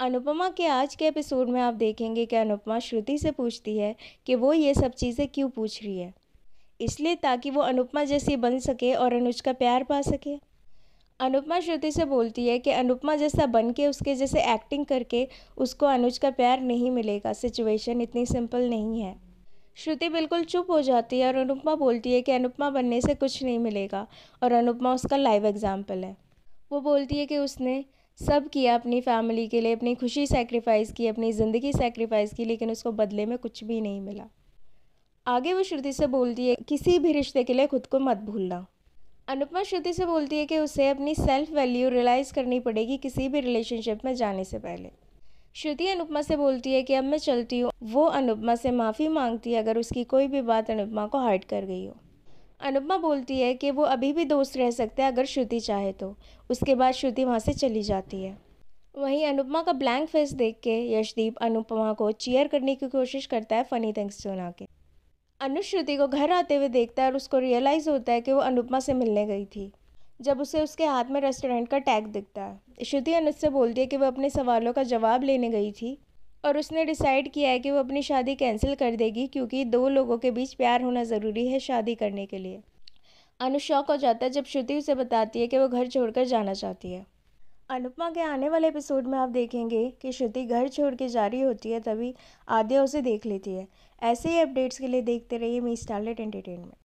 अनुपमा के आज के एपिसोड में आप देखेंगे कि अनुपमा श्रुति से पूछती है कि वो ये सब चीज़ें क्यों पूछ रही है इसलिए ताकि वो अनुपमा जैसी बन सके और अनुज का प्यार पा सके अनुपमा श्रुति से बोलती है कि अनुपमा जैसा बन के उसके जैसे एक्टिंग करके उसको अनुज का प्यार नहीं मिलेगा सिचुएशन इतनी सिंपल नहीं है श्रुति बिल्कुल चुप हो जाती है और अनुपमा बोलती है कि अनुपमा बनने से कुछ नहीं मिलेगा और अनुपमा उसका लाइव एग्जाम्पल है वो बोलती है कि उसने सब किया अपनी फैमिली के लिए अपनी खुशी सेक्रीफाइस की अपनी ज़िंदगी सेक्रीफाइस की लेकिन उसको बदले में कुछ भी नहीं मिला आगे वो श्रुति से बोलती है किसी भी रिश्ते के लिए खुद को मत भूलना अनुपमा श्रुति से बोलती है कि उसे अपनी सेल्फ वैल्यू रियलाइज़ करनी पड़ेगी किसी भी रिलेशनशिप में जाने से पहले श्रुति अनुपमा से बोलती है कि अब मैं चलती हूँ वो अनुपमा से माफ़ी मांगती है अगर उसकी कोई भी बात अनुपमा को हर्ट कर गई हो अनुपमा बोलती है कि वो अभी भी दोस्त रह सकते हैं अगर श्रुति चाहे तो उसके बाद श्रुति वहाँ से चली जाती है वहीं अनुपमा का ब्लैंक फेस देख के यशदीप अनुपमा को चीयर करने की कोशिश करता है फ़नी थिंग्स सुना के अनुश्रुति को घर आते हुए देखता है और उसको रियलाइज़ होता है कि वो अनुपमा से मिलने गई थी जब उसे उसके हाथ में रेस्टोरेंट का टैग दिखता है श्रुति अनुज से बोलती है कि वह अपने सवालों का जवाब लेने गई थी और उसने डिसाइड किया है कि वो अपनी शादी कैंसिल कर देगी क्योंकि दो लोगों के बीच प्यार होना ज़रूरी है शादी करने के लिए अनु शौक हो जाता है जब श्रुति उसे बताती है कि वो घर छोड़कर जाना चाहती है अनुपमा के आने वाले एपिसोड में आप देखेंगे कि श्रुति घर छोड़ के जा रही होती है तभी आद्या उसे देख लेती है ऐसे ही अपडेट्स के लिए देखते रहिए मी स्टारलेट एंटरटेनमेंट